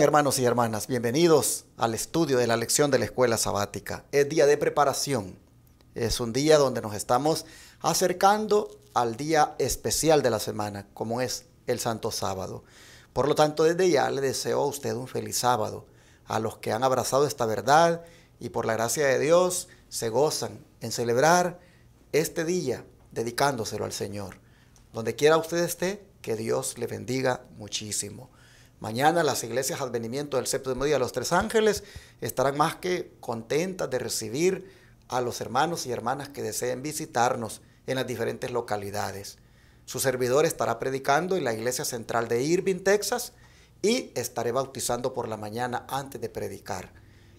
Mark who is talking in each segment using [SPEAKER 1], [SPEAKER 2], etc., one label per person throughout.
[SPEAKER 1] hermanos y hermanas? Bienvenidos al estudio de la lección de la escuela sabática. Es día de preparación. Es un día donde nos estamos acercando al día especial de la semana, como es el Santo Sábado. Por lo tanto, desde ya le deseo a usted un feliz sábado. A los que han abrazado esta verdad y por la gracia de Dios se gozan en celebrar este día dedicándoselo al Señor. Donde quiera usted esté, que Dios le bendiga muchísimo. Mañana las iglesias Advenimiento del Séptimo Día de los Tres Ángeles estarán más que contentas de recibir a los hermanos y hermanas que deseen visitarnos en las diferentes localidades. Su servidor estará predicando en la iglesia central de Irving, Texas, y estaré bautizando por la mañana antes de predicar.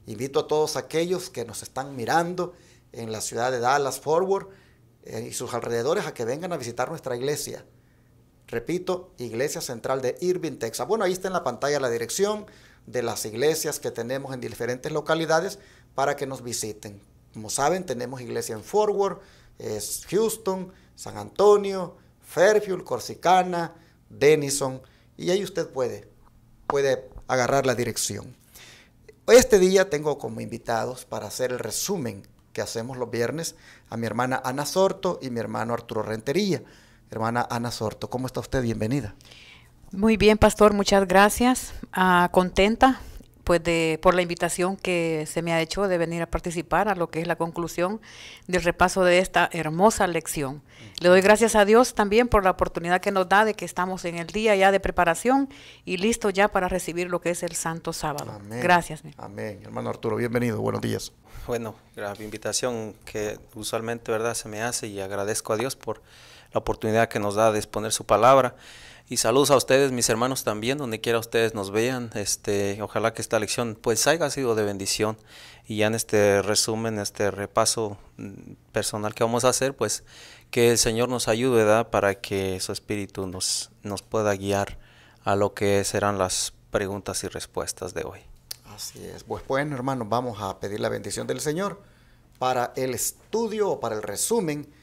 [SPEAKER 1] Invito a todos aquellos que nos están mirando en la ciudad de Dallas, Forward eh, y sus alrededores a que vengan a visitar nuestra iglesia. Repito, Iglesia Central de Irving, Texas. Bueno, ahí está en la pantalla la dirección de las iglesias que tenemos en diferentes localidades para que nos visiten. Como saben, tenemos iglesia en Forward, es Houston, San Antonio, Fairfield, Corsicana, Denison, y ahí usted puede, puede agarrar la dirección. Este día tengo como invitados para hacer el resumen que hacemos los viernes a mi hermana Ana Sorto y mi hermano Arturo Rentería hermana Ana Sorto. ¿Cómo está usted? Bienvenida.
[SPEAKER 2] Muy bien, pastor, muchas gracias. Ah, contenta pues por la invitación que se me ha hecho de venir a participar a lo que es la conclusión del repaso de esta hermosa lección. Le doy gracias a Dios también por la oportunidad que nos da de que estamos en el día ya de preparación y listo ya para recibir lo que es el Santo Sábado. Gracias.
[SPEAKER 1] Amén. Hermano Arturo, bienvenido. Buenos días.
[SPEAKER 3] Bueno, la invitación que usualmente, ¿verdad?, se me hace y agradezco a Dios por la oportunidad que nos da de exponer su palabra. Y saludos a ustedes, mis hermanos también, donde quiera ustedes nos vean. Este, ojalá que esta lección pues haya sido de bendición. Y ya en este resumen, este repaso mm, personal que vamos a hacer, pues que el Señor nos ayude para que su espíritu nos, nos pueda guiar a lo que serán las preguntas y respuestas de hoy.
[SPEAKER 1] Así es. Pues bueno, hermanos, vamos a pedir la bendición del Señor para el estudio o para el resumen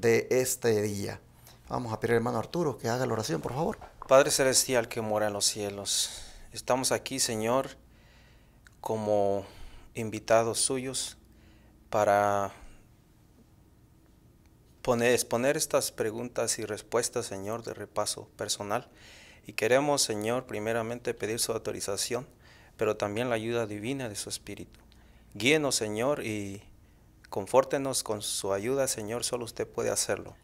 [SPEAKER 1] de este día. Vamos a pedir al hermano Arturo que haga la oración, por favor.
[SPEAKER 3] Padre Celestial que mora en los cielos, estamos aquí, Señor, como invitados suyos para exponer estas preguntas y respuestas, Señor, de repaso personal. Y queremos, Señor, primeramente pedir su autorización, pero también la ayuda divina de su Espíritu. Guíenos, Señor, y Confórtenos con su ayuda, Señor, solo usted puede hacerlo.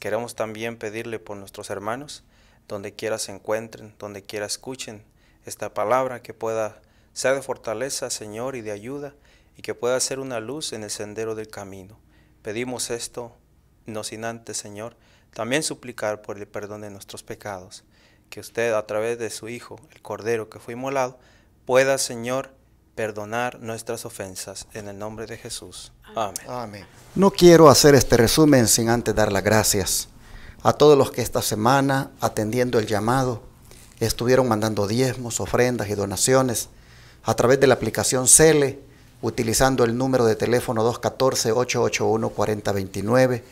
[SPEAKER 3] Queremos también pedirle por nuestros hermanos, donde quiera se encuentren, donde quiera escuchen esta palabra, que pueda ser de fortaleza, Señor, y de ayuda, y que pueda ser una luz en el sendero del camino. Pedimos esto, no sin antes, Señor, también suplicar por el perdón de nuestros pecados, que usted a través de su Hijo, el Cordero que fue inmolado, pueda, Señor, perdonar nuestras ofensas en el nombre de Jesús. Amén.
[SPEAKER 1] No quiero hacer este resumen sin antes dar las gracias a todos los que esta semana, atendiendo el llamado, estuvieron mandando diezmos, ofrendas y donaciones a través de la aplicación CELE, utilizando el número de teléfono 214-881-4029,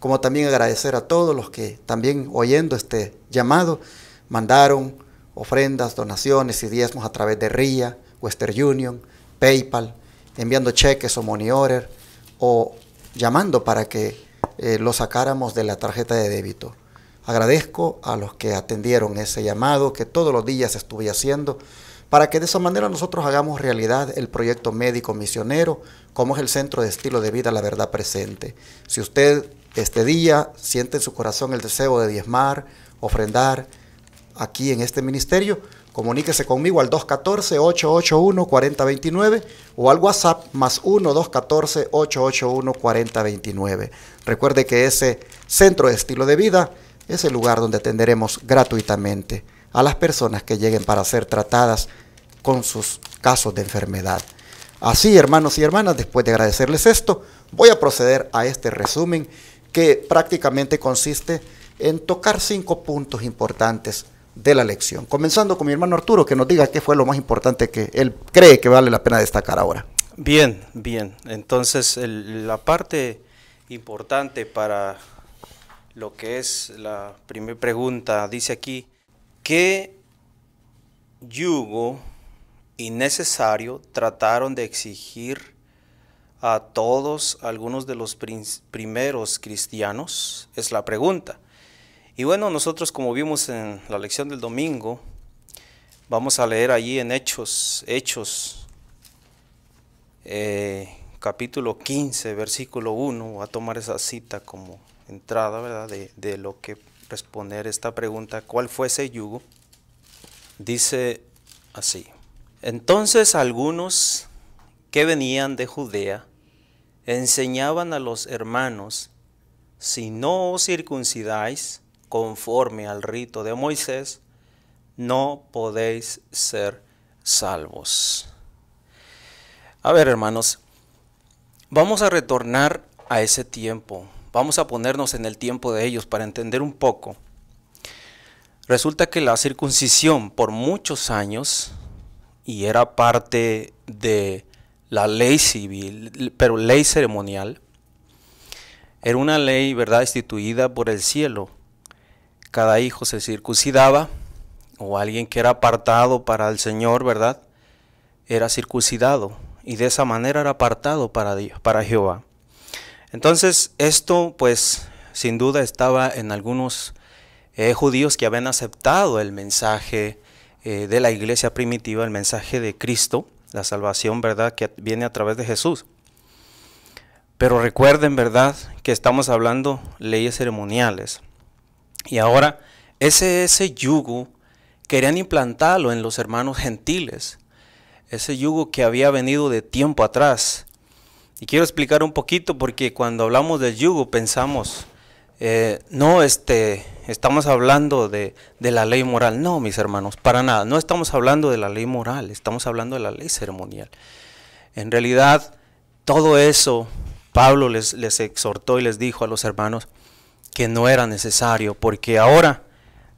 [SPEAKER 1] como también agradecer a todos los que también oyendo este llamado mandaron ofrendas, donaciones y diezmos a través de RIA, Western Union, PayPal, enviando cheques o money order o llamando para que eh, lo sacáramos de la tarjeta de débito. Agradezco a los que atendieron ese llamado que todos los días estuve haciendo para que de esa manera nosotros hagamos realidad el proyecto médico misionero, como es el Centro de Estilo de Vida La Verdad Presente. Si usted este día siente en su corazón el deseo de diezmar, ofrendar aquí en este ministerio, Comuníquese conmigo al 214-881-4029 o al WhatsApp más 1-214-881-4029. Recuerde que ese centro de estilo de vida es el lugar donde atenderemos gratuitamente a las personas que lleguen para ser tratadas con sus casos de enfermedad. Así, hermanos y hermanas, después de agradecerles esto, voy a proceder a este resumen que prácticamente consiste en tocar cinco puntos importantes de la lección. Comenzando con mi hermano Arturo, que nos diga qué fue lo más importante que él cree que vale la pena destacar ahora.
[SPEAKER 3] Bien, bien. Entonces, la parte importante para lo que es la primera pregunta, dice aquí, ¿qué yugo innecesario trataron de exigir a todos algunos de los primeros cristianos? Es la pregunta. Y bueno, nosotros como vimos en la lección del domingo, vamos a leer allí en Hechos, Hechos, eh, capítulo 15, versículo 1. Voy a tomar esa cita como entrada, ¿verdad? De, de lo que responder esta pregunta, ¿cuál fue ese yugo? Dice así. Entonces algunos que venían de Judea enseñaban a los hermanos, si no os circuncidáis, conforme al rito de Moisés, no podéis ser salvos. A ver, hermanos, vamos a retornar a ese tiempo. Vamos a ponernos en el tiempo de ellos para entender un poco. Resulta que la circuncisión por muchos años, y era parte de la ley civil, pero ley ceremonial, era una ley, ¿verdad?, instituida por el cielo cada hijo se circuncidaba, o alguien que era apartado para el Señor, ¿verdad? Era circuncidado y de esa manera era apartado para, para Jehová. Entonces, esto pues sin duda estaba en algunos eh, judíos que habían aceptado el mensaje eh, de la iglesia primitiva, el mensaje de Cristo, la salvación, ¿verdad?, que viene a través de Jesús. Pero recuerden, ¿verdad?, que estamos hablando leyes ceremoniales. Y ahora, ese, yugo querían implantarlo en los hermanos gentiles, ese yugo que había venido de tiempo atrás. Y quiero explicar un poquito porque cuando hablamos del yugo pensamos, eh, no, este, estamos hablando de, de, la ley moral. No, mis hermanos, para nada. No estamos hablando de la ley moral, estamos hablando de la ley ceremonial. En realidad, todo eso Pablo les, les exhortó y les dijo a los hermanos, que no era necesario, porque ahora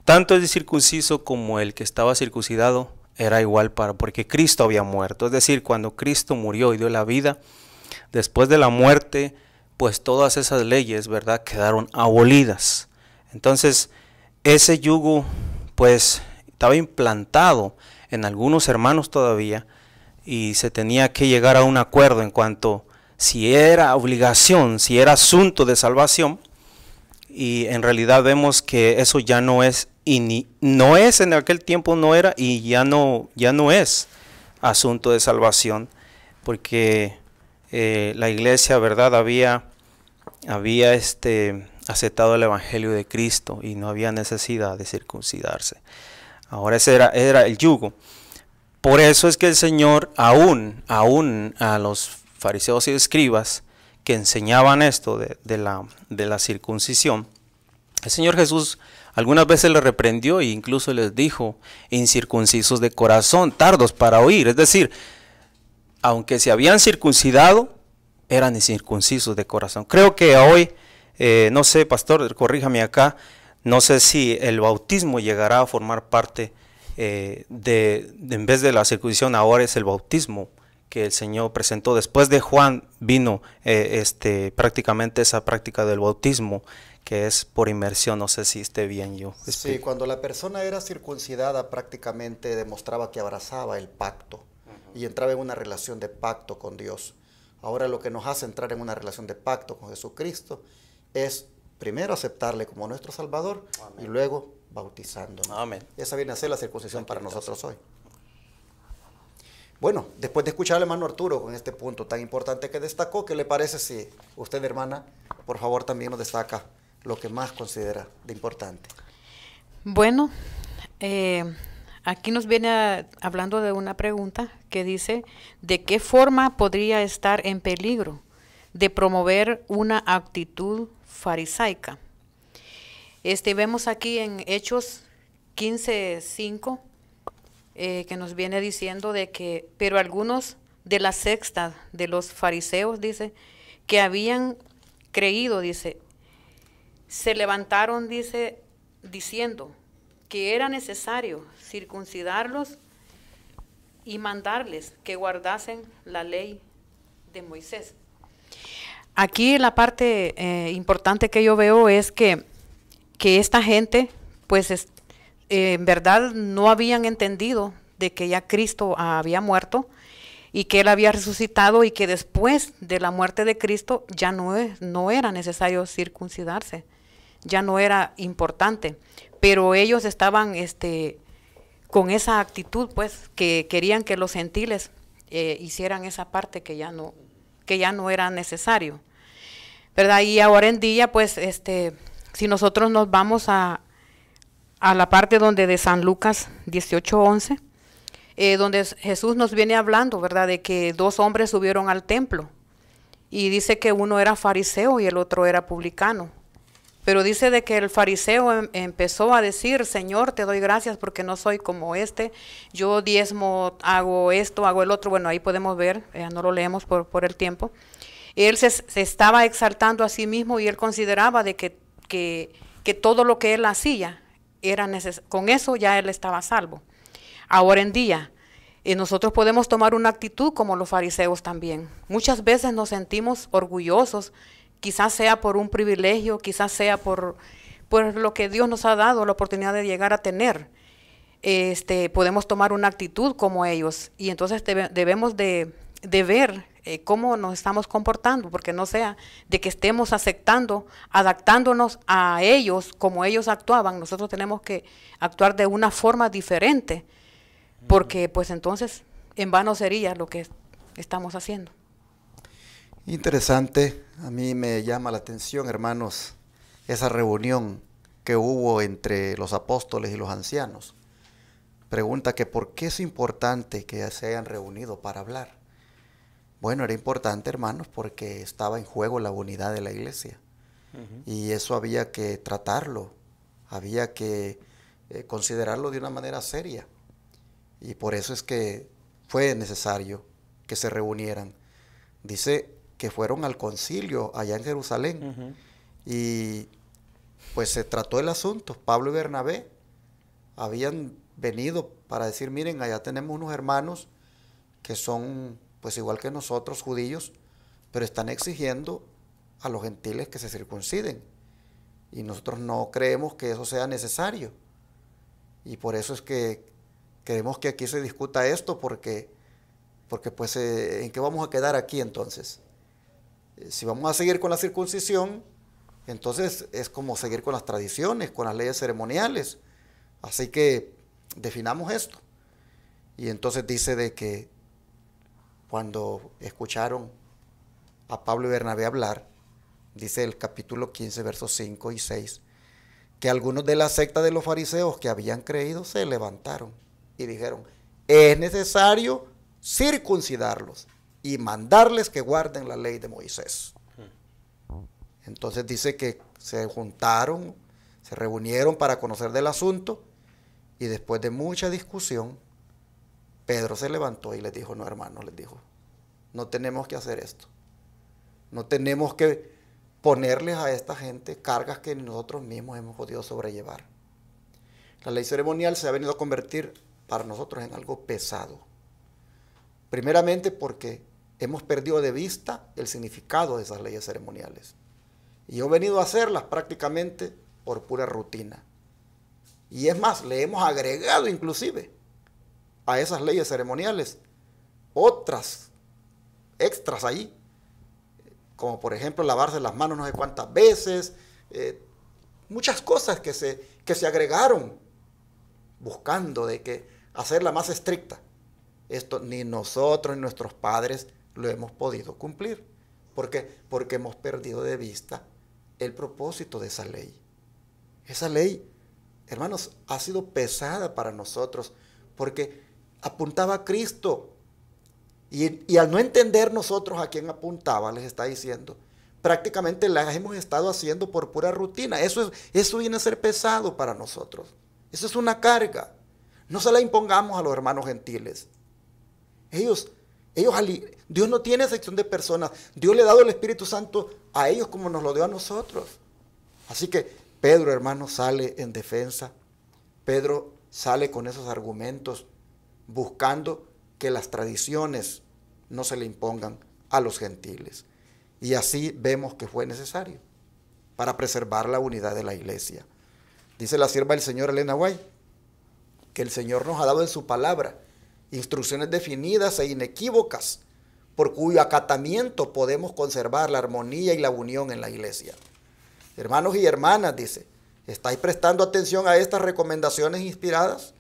[SPEAKER 3] tanto el circunciso como el que estaba circuncidado era igual para, porque Cristo había muerto. Es decir, cuando Cristo murió y dio la vida, después de la muerte, pues todas esas leyes, ¿verdad?, quedaron abolidas. Entonces, ese yugo, pues, estaba implantado en algunos hermanos todavía y se tenía que llegar a un acuerdo en cuanto si era obligación, si era asunto de salvación, y en realidad vemos que eso ya no es y ni, no es en aquel tiempo no era y ya no ya no es asunto de salvación porque eh, la iglesia verdad había había este aceptado el evangelio de Cristo y no había necesidad de circuncidarse ahora ese era era el yugo por eso es que el Señor aún aún a los fariseos y escribas que enseñaban esto de, la, de la circuncisión, el Señor Jesús algunas veces les reprendió e incluso les dijo, incircuncisos de corazón, tardos para oír. Es decir, aunque se habían circuncidado, eran incircuncisos de corazón. Creo que hoy, eh, no sé, pastor, corríjame acá, no sé si el bautismo llegará a formar parte eh, de, en vez de la circuncisión, ahora es el bautismo que el Señor presentó. Después de Juan vino eh, este, prácticamente esa práctica del bautismo, que es por inmersión, no sé si esté bien yo. Sí,
[SPEAKER 1] cuando la persona era circuncidada prácticamente demostraba que abrazaba el pacto y entraba en una relación de pacto con Dios. Ahora lo que nos hace entrar en una relación de pacto con Jesucristo es primero aceptarle como nuestro Salvador y luego bautizándonos. Esa viene a ser la circuncisión para nosotros hoy. Bueno, después de escucharle, al hermano Arturo con este punto tan importante que destacó, ¿qué le parece si usted, hermana, por favor también nos destaca lo que más considera de importante?
[SPEAKER 2] Bueno, eh, aquí nos viene hablando de una pregunta que dice, ¿de qué forma podría estar en peligro de promover una actitud farisaica? Este, vemos aquí en Hechos 15.5, eh, que nos viene diciendo de que, pero algunos de la sexta de los fariseos, dice, que habían creído, dice, se levantaron, dice, diciendo que era necesario circuncidarlos y mandarles que guardasen la ley de Moisés. Aquí la parte eh, importante que yo veo es que, que esta gente pues es, en verdad no habían entendido de que ya Cristo había muerto y que Él había resucitado y que después de la muerte de Cristo ya no, e, no era necesario circuncidarse, ya no era importante. Pero ellos estaban este, con esa actitud, pues, que querían que los gentiles eh, hicieran esa parte que ya no, que ya no era necesario. ¿Verdad? Y ahora en día, pues, este, si nosotros nos vamos a, a la parte donde de San Lucas 18:11, eh, donde Jesús nos viene hablando, ¿verdad?, de que dos hombres subieron al templo y dice que uno era fariseo y el otro era publicano. Pero dice de que el fariseo em, empezó a decir, Señor, te doy gracias porque no soy como este, yo diezmo, hago esto, hago el otro. Bueno, ahí podemos ver, eh, no lo leemos por, el tiempo. Él se, estaba exaltando a sí mismo y él consideraba de que, que todo lo que él hacía con eso ya él estaba salvo. Ahora en día, eh, nosotros podemos tomar una actitud como los fariseos también. Muchas veces nos sentimos orgullosos, quizás sea por un privilegio, quizás sea por, por lo que Dios nos ha dado, la oportunidad de llegar a tener. Este, podemos tomar una actitud como ellos y entonces debemos de, de ver eh, cómo nos estamos comportando, porque no sea de que estemos aceptando, adaptándonos a ellos como ellos actuaban, nosotros tenemos que actuar de una forma diferente, porque pues entonces en vano sería lo que estamos haciendo.
[SPEAKER 1] Interesante, a mí me llama la atención, hermanos, esa reunión que hubo entre los apóstoles y los ancianos. Pregunta que por qué es importante que se hayan reunido para hablar. Bueno, era importante, hermanos, porque estaba en juego la unidad de la iglesia. Y eso había que tratarlo, había que eh, considerarlo de una manera seria. Y por eso es que fue necesario que se reunieran. Dice que fueron al concilio allá en Jerusalén. Y pues se trató el asunto. Pablo y Bernabé habían venido para decir, miren, allá tenemos unos hermanos que son pues igual que nosotros judíos, pero están exigiendo a los gentiles que se circunciden. Y nosotros no creemos que eso sea necesario. Y por eso es que queremos que aquí se discuta esto, porque, porque pues eh, ¿en qué vamos a quedar aquí entonces? Eh, si vamos a seguir con la circuncisión, entonces es como seguir con las tradiciones, con las leyes ceremoniales. Así que definamos esto. Y entonces dice de que cuando escucharon a Pablo y Bernabé hablar, dice el capítulo 15, versos 5 y 6, que algunos de la secta de los fariseos que habían creído se levantaron y dijeron, es necesario circuncidarlos y mandarles que guarden la ley de Moisés. Entonces dice que se juntaron, se reunieron para conocer del asunto y después de mucha discusión, Pedro se levantó y les dijo, no hermano, les dijo, no tenemos que hacer esto. No tenemos que ponerles a esta gente cargas que nosotros mismos hemos podido sobrellevar. La ley ceremonial se ha venido a convertir para nosotros en algo pesado. Primeramente porque hemos perdido de vista el significado de esas leyes ceremoniales. Y he venido a hacerlas prácticamente por pura rutina. Y es más, le hemos agregado inclusive a esas leyes ceremoniales otras extras ahí, como por ejemplo lavarse las manos no sé cuántas veces, eh, muchas cosas que se, que se agregaron buscando de que hacerla más estricta. Esto ni nosotros ni nuestros padres lo hemos podido cumplir. ¿Por qué? Porque hemos perdido de vista el propósito de esa ley. Esa ley, hermanos, ha sido pesada para nosotros porque apuntaba a Cristo. Y, al no entender nosotros a quién apuntaba, les está diciendo, prácticamente las hemos estado haciendo por pura rutina. Eso, eso viene a ser pesado para nosotros. Eso es una carga. No se la impongamos a los hermanos gentiles. Ellos, ellos, Dios no tiene sección de personas. Dios le ha dado el Espíritu Santo a ellos como nos lo dio a nosotros. Así que Pedro, hermano, sale en defensa. Pedro sale con esos argumentos buscando que las tradiciones no se le impongan a los gentiles. Y así vemos que fue necesario para preservar la unidad de la iglesia. Dice la sierva del Señor Elena Guay, que el Señor nos ha dado en su palabra instrucciones definidas e inequívocas por cuyo acatamiento podemos conservar la armonía y la unión en la iglesia. Hermanos y hermanas, dice, ¿estáis prestando atención a estas recomendaciones inspiradas?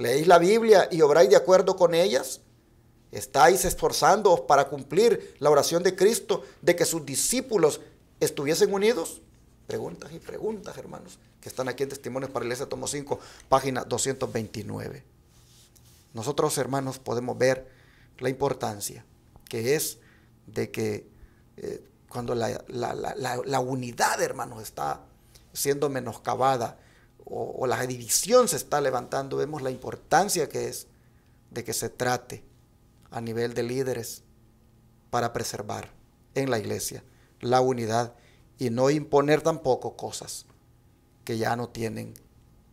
[SPEAKER 1] leéis la Biblia y obráis de acuerdo con ellas, estáis esforzándoos para cumplir la oración de Cristo de que sus discípulos estuviesen unidos. Preguntas y preguntas, hermanos, que están aquí en Testimonios para el Iglesia, tomo 5, página 229. Nosotros, hermanos, podemos ver la importancia que es de que eh, cuando la, la, unidad, hermanos, está siendo menoscabada, o, la división se está levantando, vemos la importancia que es de que se trate a nivel de líderes para preservar en la iglesia la unidad y no imponer tampoco cosas que ya no tienen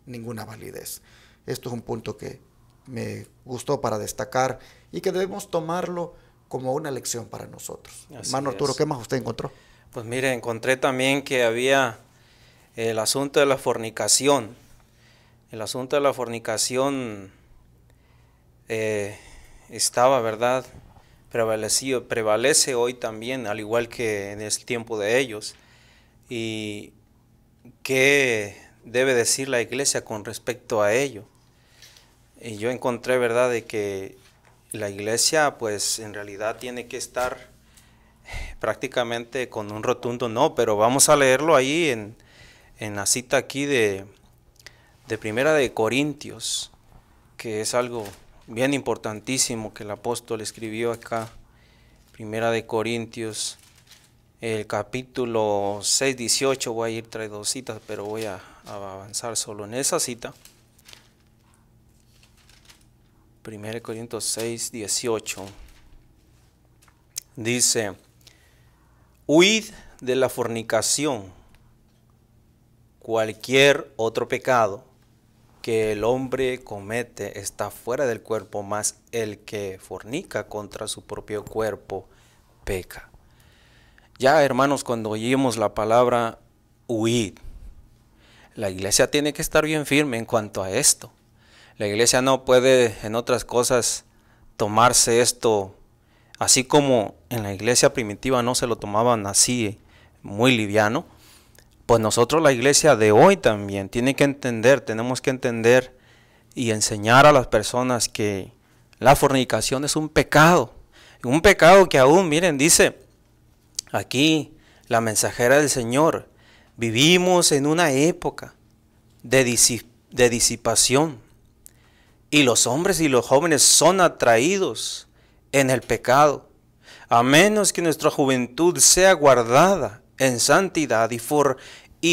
[SPEAKER 1] ninguna validez. Esto es un punto que me gustó para destacar y que debemos tomarlo como una lección para nosotros. Hermano Arturo, ¿qué más usted encontró?
[SPEAKER 3] Pues mire, encontré también que había el asunto de la fornicación. El asunto de la fornicación eh, estaba, ¿verdad? Prevalecido, prevalece hoy también, al igual que en el tiempo de ellos. ¿Y qué debe decir la iglesia con respecto a ello? Y yo encontré, ¿verdad?, de que la iglesia, pues en realidad tiene que estar prácticamente con un rotundo no, pero vamos a leerlo ahí en en la cita aquí de, Primera de Corintios, que es algo bien importantísimo que el apóstol escribió acá, Primera de Corintios, el capítulo 6, 18, voy a ir trae dos citas, pero voy a, avanzar solo en esa cita. Primera de Corintios 6, 18. Dice, huid de la fornicación cualquier otro pecado que el hombre comete está fuera del cuerpo, más el que fornica contra su propio cuerpo peca. Ya hermanos, cuando oímos la palabra huid, la iglesia tiene que estar bien firme en cuanto a esto. La iglesia no puede en otras cosas tomarse esto así como en la iglesia primitiva no se lo tomaban así muy liviano pues nosotros la iglesia de hoy también tiene que entender, tenemos que entender y enseñar a las personas que la fornicación es un pecado. Un pecado que aún, miren, dice aquí la mensajera del Señor, vivimos en una época de, de disipación y los hombres y los jóvenes son atraídos en el pecado, a menos que nuestra juventud sea guardada en santidad y,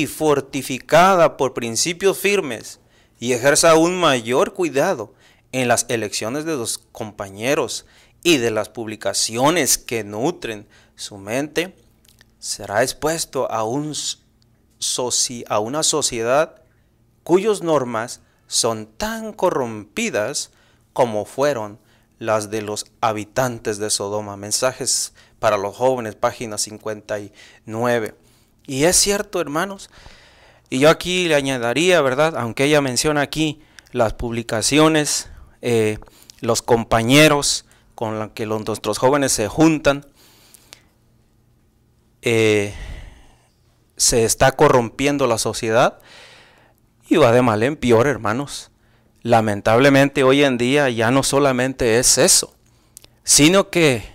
[SPEAKER 3] fortificada por principios firmes, y ejerza un mayor cuidado en las elecciones de los compañeros y de las publicaciones que nutren su mente, será expuesto a, una sociedad cuyas normas son tan corrompidas como fueron las de los habitantes de Sodoma. Mensajes para los jóvenes, página 59. Y es cierto, hermanos, y yo aquí le añadiría, ¿verdad? Aunque ella menciona aquí las publicaciones, eh, los compañeros con los que los, nuestros jóvenes se juntan, eh, se está corrompiendo la sociedad y va de mal en peor, hermanos. Lamentablemente hoy en día ya no solamente es eso, sino que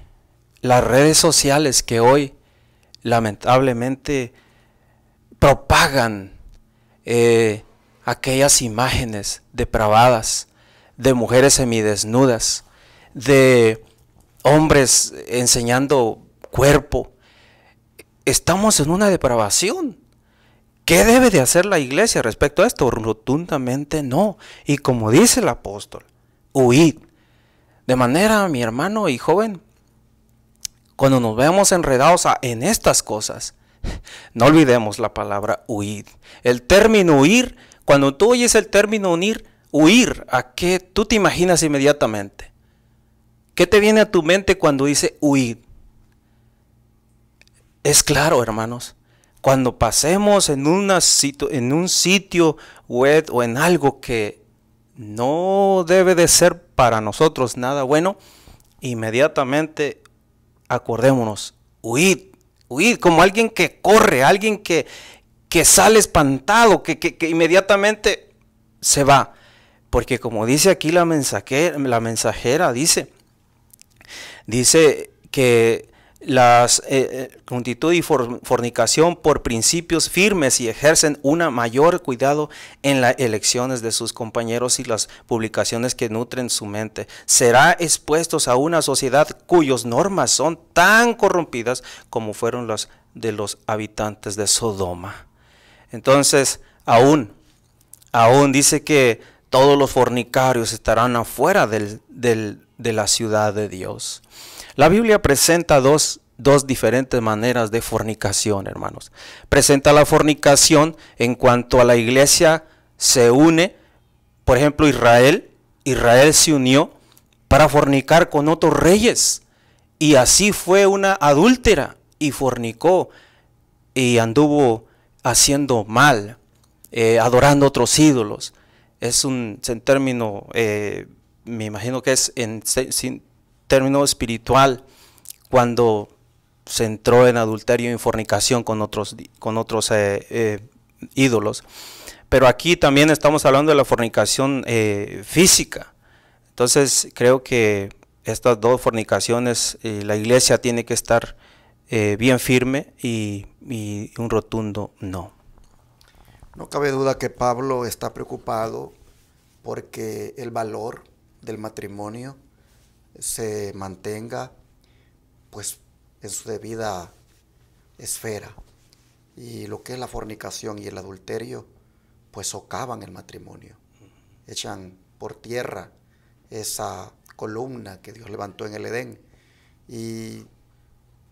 [SPEAKER 3] las redes sociales que hoy lamentablemente propagan eh, aquellas imágenes depravadas de mujeres semidesnudas, de hombres enseñando cuerpo. Estamos en una depravación. ¿Qué debe de hacer la iglesia respecto a esto? Rotundamente no. Y como dice el apóstol, huid. De manera, mi hermano y joven, cuando nos veamos enredados en estas cosas. No olvidemos la palabra huir. El término huir, cuando tú oyes el término unir, huir, ¿a qué tú te imaginas inmediatamente? ¿Qué te viene a tu mente cuando dice huir? Es claro, hermanos, cuando pasemos en, en un sitio web o en algo que no debe de ser para nosotros nada bueno, inmediatamente acordémonos, huid, huid como alguien que corre, alguien que, que sale espantado, que, inmediatamente se va. Porque como dice aquí la la mensajera dice, dice que las eh, eh y fornicación por principios firmes y ejercen un mayor cuidado en las elecciones de sus compañeros y las publicaciones que nutren su mente. Será expuestos a una sociedad cuyas normas son tan corrompidas como fueron las de los habitantes de Sodoma. Entonces, aún, aún dice que todos los fornicarios estarán afuera del, del de la ciudad de Dios. La Biblia presenta dos, diferentes maneras de fornicación, hermanos. Presenta la fornicación en cuanto a la iglesia se une, por ejemplo, Israel. Israel se unió para fornicar con otros reyes. Y así fue una adúltera y fornicó y anduvo haciendo mal, eh, adorando otros ídolos. Es un, término eh, me imagino que es en, términos término espiritual, cuando se entró en adulterio y fornicación con otros, con otros eh, eh, ídolos. Pero aquí también estamos hablando de la fornicación eh, física. Entonces creo que estas dos fornicaciones, la iglesia tiene que estar bien firme y un rotundo no.
[SPEAKER 1] No cabe duda que Pablo está preocupado porque el valor del matrimonio se mantenga pues en su debida esfera. Y lo que es la fornicación y el adulterio pues socavan el matrimonio, echan por tierra esa columna que Dios levantó en el Edén. Y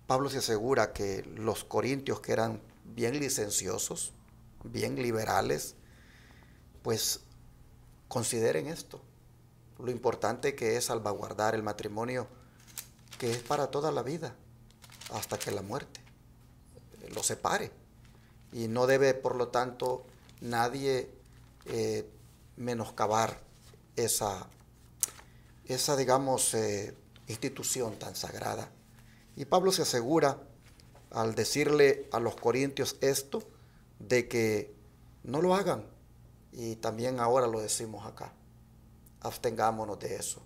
[SPEAKER 1] Pablo se asegura que los corintios que eran bien licenciosos, bien liberales, pues consideren esto lo importante que es salvaguardar el matrimonio, que es para toda la vida, hasta que la muerte lo separe. Y no debe, por lo tanto, nadie eh, menoscabar esa, esa digamos, eh, institución tan sagrada. Y Pablo se asegura al decirle a los corintios esto, de que no lo hagan. Y también ahora lo decimos acá abstengámonos de eso.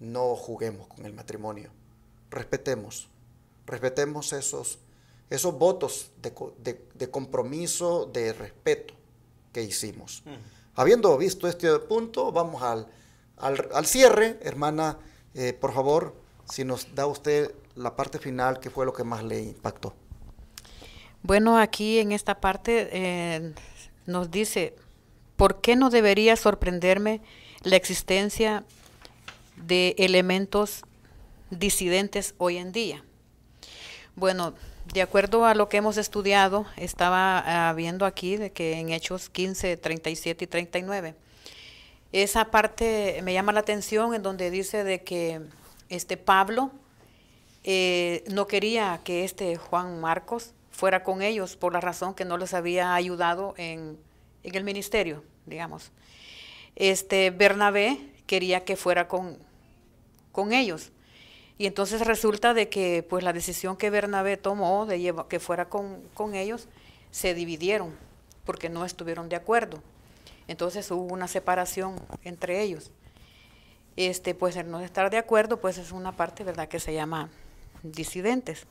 [SPEAKER 1] No juguemos con el matrimonio. Respetemos. Respetemos esos, esos votos de, compromiso, de respeto que hicimos. Habiendo visto este punto, vamos al, al, cierre. Hermana, eh, por favor, si nos da usted la parte final, que fue lo que más le impactó.
[SPEAKER 2] Bueno, aquí en esta parte eh, nos dice, ¿por qué no debería sorprenderme la existencia de elementos disidentes hoy en día. Bueno, de acuerdo a lo que hemos estudiado, estaba ah, viendo aquí de que en Hechos 15, 37 y 39, esa parte me llama la atención en donde dice de que este Pablo eh, no quería que este Juan Marcos fuera con ellos por la razón que no les había ayudado en, en el ministerio, digamos este Bernabé quería que fuera con, con ellos. Y entonces resulta de que pues la decisión que Bernabé tomó de que fuera con, ellos, se dividieron porque no estuvieron de acuerdo. Entonces hubo una separación entre ellos. Este, pues el no estar de acuerdo, pues es una parte, ¿verdad?, que se llama disidentes.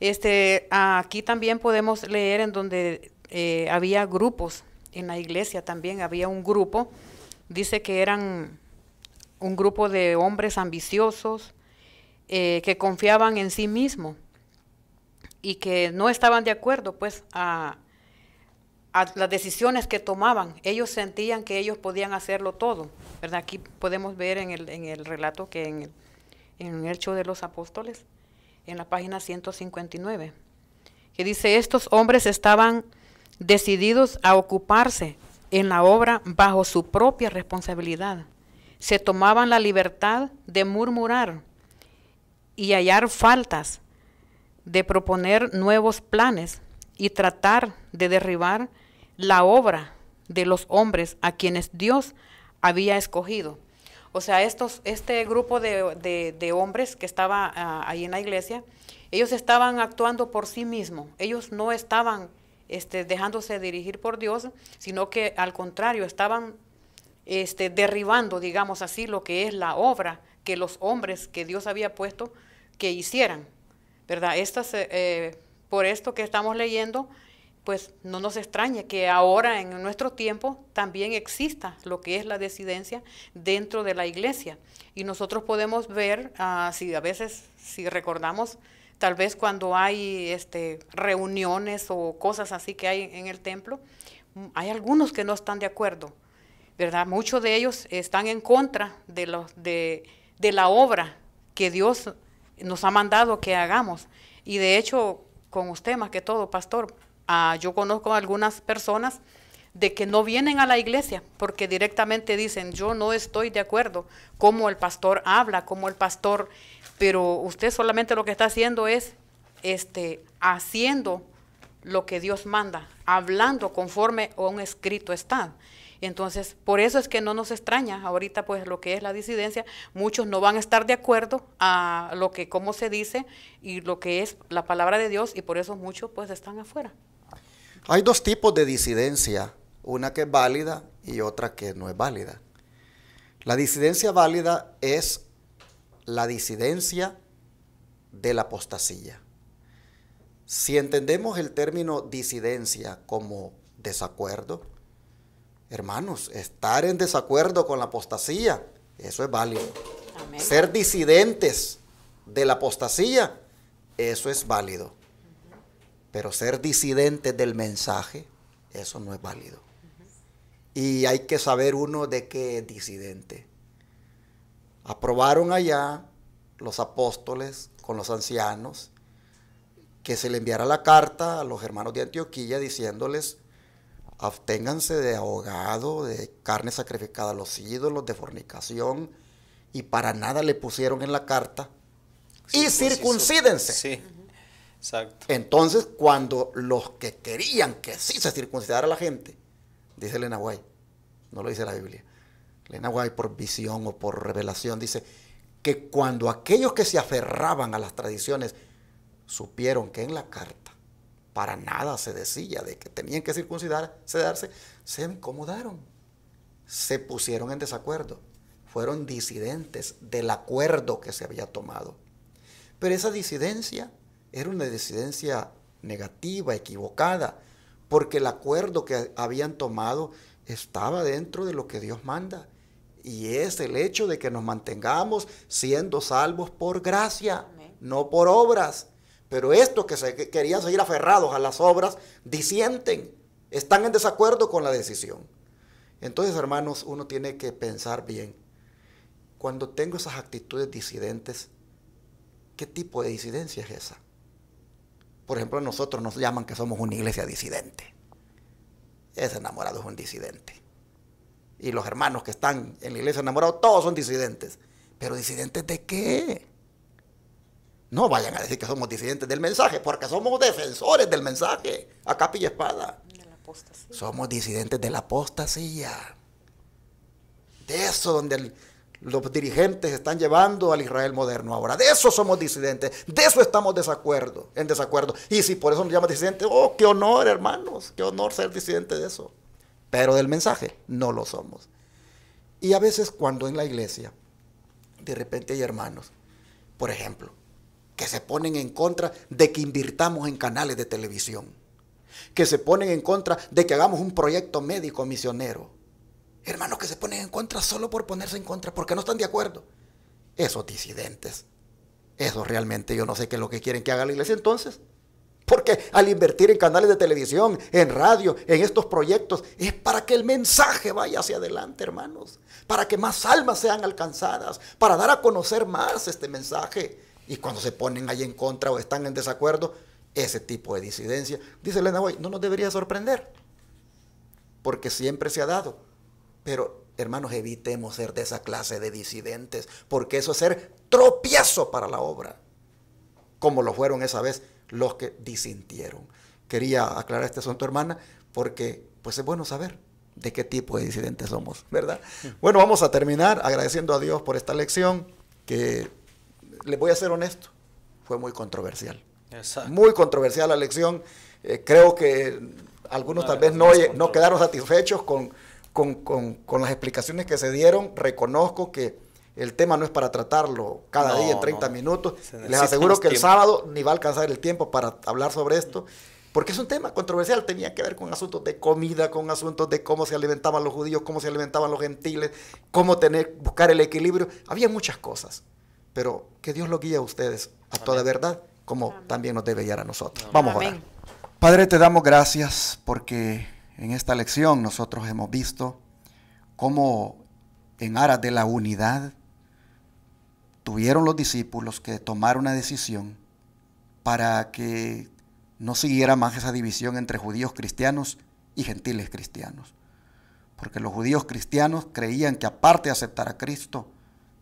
[SPEAKER 2] Este, aquí también podemos leer en donde eh, había grupos en la iglesia también había un grupo, dice que eran un grupo de hombres ambiciosos eh, que confiaban en sí mismo y que no estaban de acuerdo pues a, las decisiones que tomaban. Ellos sentían que ellos podían hacerlo todo. ¿verdad? Aquí podemos ver en el, en el relato que en el, en el hecho de los apóstoles, en la página 159, que dice, estos hombres estaban decididos a ocuparse en la obra bajo su propia responsabilidad. Se tomaban la libertad de murmurar y hallar faltas, de proponer nuevos planes y tratar de derribar la obra de los hombres a quienes Dios había escogido. O sea, estos, este grupo de, hombres que estaba ah, ahí en la iglesia, ellos estaban actuando por sí mismos, ellos no estaban este, dejándose dirigir por Dios, sino que al contrario, estaban este, derribando, digamos así, lo que es la obra que los hombres que Dios había puesto que hicieran. ¿Verdad? Estas, eh, eh, por esto que estamos leyendo, pues no nos extraña que ahora en nuestro tiempo también exista lo que es la desidencia dentro de la iglesia. Y nosotros podemos ver, ah, si a veces, si recordamos tal vez cuando hay este, reuniones o cosas así que hay en el templo, mm, hay algunos que no están de acuerdo, ¿verdad? Muchos de ellos están en contra de, de, la obra que Dios nos ha mandado que hagamos. Y de hecho, con usted más que todo, pastor, ah, yo conozco algunas personas de que no vienen a la iglesia porque directamente dicen, yo no estoy de acuerdo como el pastor habla, como el pastor, pero usted solamente lo que está haciendo es este, haciendo lo que Dios manda, hablando conforme a un escrito está. Entonces, por eso es que no nos extraña ahorita pues lo que es la disidencia, muchos no van a estar de acuerdo a lo que cómo se dice y lo que es la palabra de Dios y por eso muchos pues están afuera.
[SPEAKER 1] Hay dos tipos de disidencia. Una que es válida y otra que no es válida. La disidencia válida es la disidencia de la apostasía. Si entendemos el término disidencia como desacuerdo, hermanos, estar en desacuerdo con la apostasía, eso es válido. Ser disidentes de la apostasía, eso es válido. Pero ser disidentes del mensaje, eso no es válido. Y hay que saber uno de qué disidente. Aprobaron allá los apóstoles con los ancianos que se le enviara la carta a los hermanos de Antioquía diciéndoles, absténganse de ahogado, de carne sacrificada a los ídolos, de fornicación, y para nada le pusieron en la carta, y pues, circuncídense. sí. Exacto. Entonces, cuando los que querían que sí se circuncidara la gente, Dice Elena Guay, no lo dice la Biblia. Elena Guay, por visión o por revelación dice que cuando aquellos que se aferraban a las tradiciones supieron que en la carta para nada se decía de que tenían que circuncidar, se incomodaron, se pusieron en desacuerdo, fueron disidentes del acuerdo que se había tomado. Pero esa disidencia era una disidencia negativa, equivocada, porque el acuerdo que habían tomado estaba dentro de lo que Dios manda. Y es el hecho de que nos mantengamos siendo salvos por gracia, no por obras. Pero estos que, que querían seguir aferrados a las obras disienten, están en desacuerdo con la decisión. Entonces, hermanos, uno tiene que pensar bien. Cuando tengo esas actitudes disidentes, ¿qué tipo de disidencia es esa? Por ejemplo, nosotros nos llaman que somos una iglesia disidente. Ese enamorado es un disidente. Y los hermanos que están en la iglesia enamorados, todos son disidentes. ¿Pero disidentes de qué? No vayan a decir que somos disidentes del mensaje, porque somos defensores del mensaje, a capilla espada. Somos disidentes de la apostasía. De eso donde el, los dirigentes están llevando al Israel moderno ahora. De eso somos disidentes, de eso estamos desacuerdo, en desacuerdo. Y si por eso nos llaman disidentes, oh, qué honor, hermanos, qué honor ser disidente de eso. Pero del mensaje no lo somos. Y a veces cuando en la iglesia, de repente hay hermanos, por ejemplo, que se ponen en contra de que invirtamos en canales de televisión, que se ponen en contra de que hagamos un proyecto médico misionero Hermanos que se ponen en contra solo por ponerse en contra, porque no están de acuerdo. Esos disidentes, esos realmente yo no sé qué es lo que quieren que haga la iglesia entonces. Porque al invertir en canales de televisión, en radio, en estos proyectos, es para que el mensaje vaya hacia adelante, hermanos. Para que más almas sean alcanzadas, para dar a conocer más este mensaje. Y cuando se ponen ahí en contra o están en desacuerdo, ese tipo de disidencia, dice Elena Hoy, no nos debería sorprender. Porque siempre se ha dado. Pero, hermanos, evitemos ser de esa clase de disidentes, porque eso es ser tropiezo para la obra, como lo fueron esa vez los que disintieron. Quería aclarar este asunto, hermana, porque pues es bueno saber de qué tipo de disidentes somos, ¿verdad? Bueno, vamos a terminar agradeciendo a Dios por esta lección, que le voy a ser honesto, fue muy controversial. Muy controversial la lección. Eh, creo que algunos tal vez no, no quedaron satisfechos con, con, las explicaciones que se dieron, reconozco que el tema no es para tratarlo cada día en 30 minutos. Les aseguro que el sábado ni va a alcanzar el tiempo para hablar sobre esto, porque es un tema controversial, tenía que ver con asuntos de comida, con asuntos de cómo se alimentaban los judíos, cómo se alimentaban los gentiles, cómo tener, buscar el equilibrio. Había muchas cosas, pero que Dios lo guíe a ustedes a toda verdad, como también nos debe guiar a nosotros. Vamos a orar. Padre, te damos gracias porque en esta lección nosotros hemos visto cómo en aras de la unidad tuvieron los discípulos que tomar una decisión para que no siguiera más esa división entre judíos cristianos y gentiles cristianos. Porque los judíos cristianos creían que aparte de aceptar a Cristo,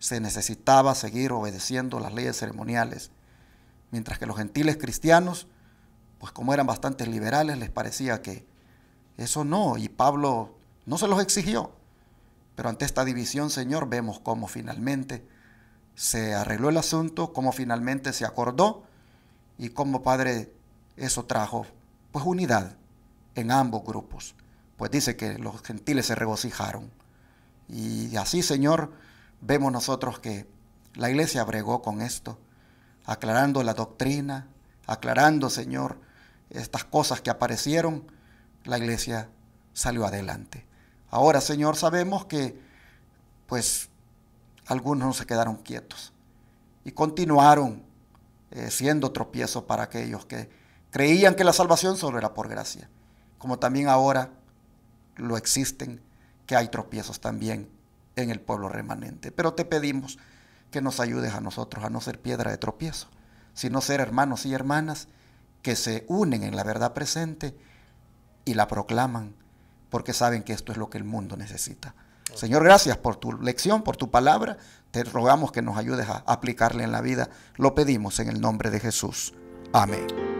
[SPEAKER 1] se necesitaba seguir obedeciendo las leyes ceremoniales. Mientras que los gentiles cristianos, pues como eran bastante liberales, les parecía que eso no, y Pablo no se los exigió. Pero ante esta división, Señor, vemos cómo finalmente se arregló el asunto, cómo finalmente se acordó y cómo, Padre, eso trajo pues unidad en ambos grupos. Pues dice que los gentiles se regocijaron. Y así, Señor, vemos nosotros que la iglesia bregó con esto, aclarando la doctrina, aclarando, Señor, estas cosas que aparecieron la iglesia salió adelante. Ahora, Señor, sabemos que pues algunos no se quedaron quietos y continuaron eh, siendo tropiezo para aquellos que creían que la salvación solo era por gracia, como también ahora lo existen, que hay tropiezos también en el pueblo remanente. Pero te pedimos que nos ayudes a nosotros a no ser piedra de tropiezo, sino ser hermanos y hermanas que se unen en la verdad presente y la proclaman porque saben que esto es lo que el mundo necesita. Señor, gracias por tu lección, por tu palabra. Te rogamos que nos ayudes a aplicarla en la vida. Lo pedimos en el nombre de Jesús. Amén.